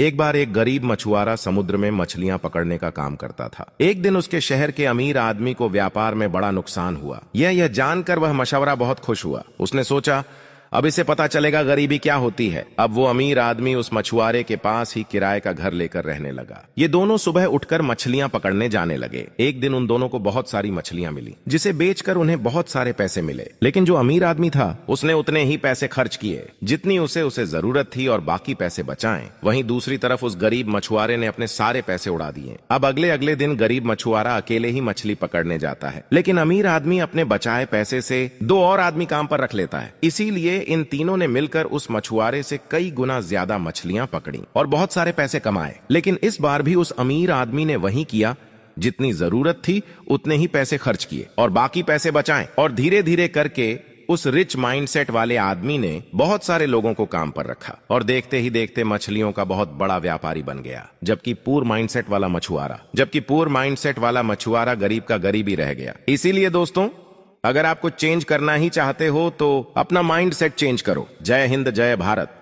एक बार एक गरीब मछुआरा समुद्र में मछलियां पकड़ने का काम करता था एक दिन उसके शहर के अमीर आदमी को व्यापार में बड़ा नुकसान हुआ यह यह जानकर वह मशवरा बहुत खुश हुआ उसने सोचा अब इसे पता चलेगा गरीबी क्या होती है अब वो अमीर आदमी उस मछुआरे के पास ही किराए का घर लेकर रहने लगा ये दोनों सुबह उठकर मछलियां पकड़ने जाने लगे एक दिन उन दोनों को बहुत सारी मछलियां मिली जिसे बेचकर उन्हें बहुत सारे पैसे मिले लेकिन जो अमीर आदमी था उसने उतने ही पैसे खर्च किए जितनी उसे उसे जरूरत थी और बाकी पैसे बचाए वही दूसरी तरफ उस गरीब मछुआरे ने अपने सारे पैसे उड़ा दिए अब अगले अगले दिन गरीब मछुआरा अकेले ही मछली पकड़ने जाता है लेकिन अमीर आदमी अपने बचाए पैसे से दो और आदमी काम पर रख लेता है इसीलिए इन तीनों ने मिलकर उस मछुआरे से कई गुना ज्यादा मछलियां पकड़ी और बहुत सारे पैसे कमाए लेकिन इस बार भी उस अमीर आदमी ने वही किया जितनी जरूरत थी उतने ही पैसे खर्च किए और बाकी पैसे बचाए और धीरे धीरे करके उस रिच माइंडसेट वाले आदमी ने बहुत सारे लोगों को काम पर रखा और देखते ही देखते मछलियों का बहुत बड़ा व्यापारी बन गया जबकि पूर माइंडसेट वाला मछुआरा जबकि पूर माइंडसेट वाला मछुआरा गरीब का गरीब ही रह गया इसीलिए दोस्तों अगर आपको चेंज करना ही चाहते हो तो अपना माइंड सेट चेंज करो जय हिंद जय भारत